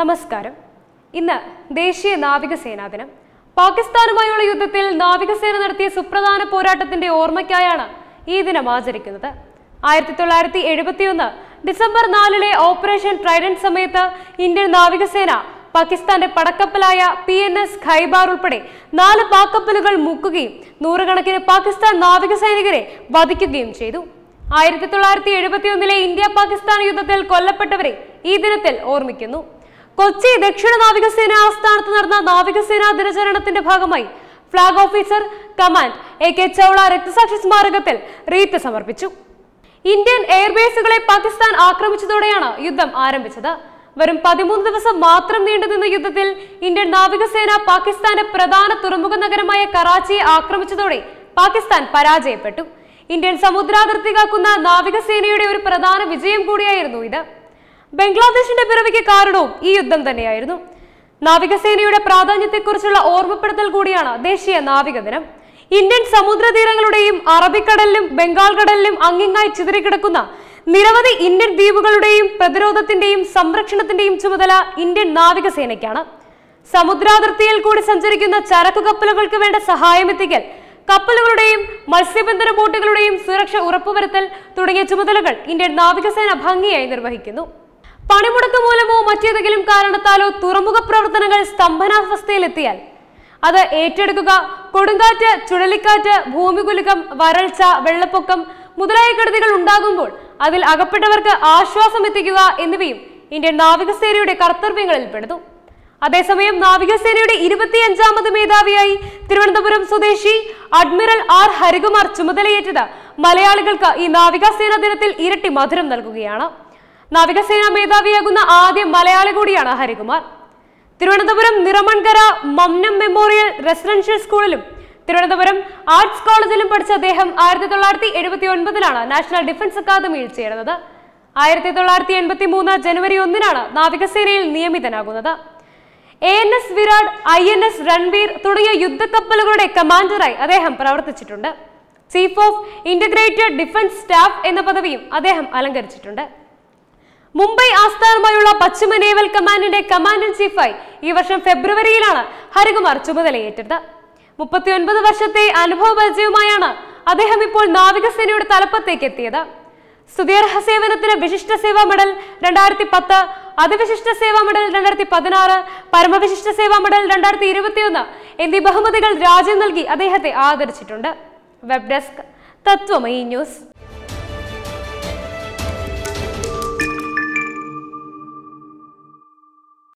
നമസ്കാരം ഇന്ന് ദേശീയ നാവികസേനാ ദിനം പാകിസ്ഥാനുമായുള്ള യുദ്ധത്തിൽ നാവികസേന നടത്തിയ സുപ്രധാന പോരാട്ടത്തിന്റെ ഓർമ്മയ്ക്കായാണ് ഈ ദിനം ആചരിക്കുന്നത് ആയിരത്തി തൊള്ളായിരത്തി എഴുപത്തിയൊന്ന് ഡിസംബർ നാലിലെ ഓപ്പറേഷൻ ട്രൈഡന്റ് സമയത്ത് ഇന്ത്യൻ നാവികസേന പാകിസ്ഥാന്റെ പടക്കപ്പലായ പി എൻ എസ് ഖൈബാർ ഉൾപ്പെടെ നാല് പാക്കപ്പലുകൾ മുക്കുകയും നൂറുകണക്കിന് പാകിസ്ഥാൻ നാവികസൈനികരെ വധിക്കുകയും ചെയ്തു ആയിരത്തി തൊള്ളായിരത്തി എഴുപത്തിയൊന്നിലെ ഇന്ത്യ പാകിസ്ഥാൻ യുദ്ധത്തിൽ കൊല്ലപ്പെട്ടവരെ ഈ ദിനത്തിൽ ഓർമ്മിക്കുന്നു കൊച്ചി ദക്ഷിണ നാവികസേന ആസ്ഥാനത്ത് നടന്ന നാവികസേനാ ദിനചരണത്തിന്റെ ഭാഗമായി flag officer command A K Chawla രക്തസാക്ഷി സ്മാരകത്തിൽ റീത്ത് സമർപ്പിച്ചു ഇന്ത്യൻ എയർബേസുകളെ പാകിസ്ഥാൻ ആക്രമിച്ചതോടെയാണ് യുദ്ധം ആരംഭിച്ചത് വരും പതിമൂന്ന് ദിവസം മാത്രം നീണ്ടുനിന്ന യുദ്ധത്തിൽ ഇന്ത്യൻ നാവികസേന പാകിസ്ഥാന്റെ പ്രധാന തുറമുഖ നഗരമായ കറാച്ചിയെ ആക്രമിച്ചതോടെ പാകിസ്ഥാൻ പരാജയപ്പെട്ടു ഇന്ത്യൻ സമുദ്രാതിർത്തി കാക്കുന്ന നാവികസേനയുടെ ഒരു പ്രധാന വിജയം കൂടിയായിരുന്നു ഇത് ബംഗ്ലാദേശിന്റെ പിറവിക്ക് കാരണവും ഈ യുദ്ധം തന്നെയായിരുന്നു നാവികസേനയുടെ പ്രാധാന്യത്തെക്കുറിച്ചുള്ള ഓർമ്മപ്പെടുത്തൽ കൂടിയാണ് ദേശീയ നാവിക ദിനം ഇന്ത്യൻ സമുദ്രതീരങ്ങളുടെയും അറബിക്കടലിലും ബംഗാൾ കടലിലും അങ്ങിങ്ങായി ചിതറിക്കിടക്കുന്ന നിരവധി ഇന്ത്യൻ ദ്വീപുകളുടെയും പ്രതിരോധത്തിന്റെയും സംരക്ഷണത്തിന്റെയും ചുമതല ഇന്ത്യൻ നാവികസേനയ്ക്കാണ് സമുദ്രാതിർത്തിയിൽ കൂടി സഞ്ചരിക്കുന്ന ചരക്കു കപ്പലുകൾക്ക് വേണ്ട സഹായം എത്തിക്കൽ കപ്പലുകളുടെയും മത്സ്യബന്ധന ബോട്ടുകളുടെയും സുരക്ഷ ഉറപ്പുവരുത്തൽ തുടങ്ങിയ ചുമതലകൾ ഇന്ത്യൻ നാവികസേന ഭംഗിയായി നിർവഹിക്കുന്നു പണിമുടക്ക് മൂലമോ മറ്റേതെങ്കിലും കാരണത്താലോ തുറമുഖ പ്രവർത്തനങ്ങൾ സ്തംഭനാവസ്ഥയിലെത്തിയാൽ അത് ഏറ്റെടുക്കുക കൊടുങ്കാറ്റ് ചുഴലിക്കാറ്റ് ഭൂമികുലുക്കം വരൾച്ച വെള്ളപ്പൊക്കം മുതലായ കെടുതികൾ ഉണ്ടാകുമ്പോൾ അതിൽ അകപ്പെട്ടവർക്ക് ആശ്വാസം എത്തിക്കുക എന്നിവയും ഇന്ത്യൻ നാവികസേനയുടെ പെടുന്നു അതേസമയം നാവികസേനയുടെ ഇരുപത്തിയഞ്ചാമത് മേധാവിയായി തിരുവനന്തപുരം സ്വദേശി അഡ്മിറൽ ആർ ഹരികുമാർ ചുമതലയേറ്റത് മലയാളികൾക്ക് ഈ നാവികസേനാ ദിനത്തിൽ ഇരട്ടി മധുരം നൽകുകയാണ് നാവികസേനാ മേധാവിയാകുന്ന ആദ്യ മലയാളി കൂടിയാണ് ഹരികുമാർ തിരുവനന്തപുരം നിറമൺകര മമ്നം മെമ്മോറിയൽ റെസിഡൻഷ്യൽ സ്കൂളിലും തിരുവനന്തപുരം ആർട്സ് കോളേജിലും പഠിച്ച അദ്ദേഹം ആയിരത്തി തൊള്ളായിരത്തി എഴുപത്തി ഒൻപതിലാണ് നാഷണൽ ഡിഫൻസ് അക്കാദമിയിൽ ചേർന്നത് ആയിരത്തി തൊള്ളായിരത്തി എൺപത്തി മൂന്ന് ജനുവരി ഒന്നിനാണ് നാവികസേനയിൽ നിയമിതനാകുന്നത് I N S Viraat I N S Ranvir തുടങ്ങിയ യുദ്ധക്കപ്പലുകളുടെ കമാൻഡറായി അദ്ദേഹം പ്രവർത്തിച്ചിട്ടുണ്ട് chief of integrated defence staff എന്ന പദവിയും അദ്ദേഹം അലങ്കരിച്ചിട്ടുണ്ട് മുംബൈ ആസ്ഥാനമായുള്ള പശ്ചിമ നേവൽ കമാൻഡിന്റെ കമാൻഡ് ഇൻ ചീഫായി ഈ വർഷം ഫെബ്രുവരിയിലാണ് ഹരികുമാർ ചുമതലയേറ്റത് മുപ്പത്തിയൊൻപത് വർഷത്തെ അനുഭവ പരിചയവുമായാണ് അദ്ദേഹം ഇപ്പോൾ നാവികസേനയുടെ തലപ്പത്തേക്ക് എത്തിയത് സുദീർഘ സേവനത്തിന് വിശിഷ്ട സേവാ മെഡൽ രണ്ടായിരത്തി പത്ത് അതിവിശിഷ്ട സേവാ മെഡൽ രണ്ടായിരത്തി പതിനാറ് പരമവിശിഷ്ട സേവാ മെഡൽ രണ്ടായിരത്തി ഇരുപത്തിയൊന്ന് എന്നീ ബഹുമതികൾ രാജ്യം നൽകി അദ്ദേഹത്തെ ആദരിച്ചിട്ടുണ്ട് വെബ് ഡെസ്ക് തത്വമയി ന്യൂസ്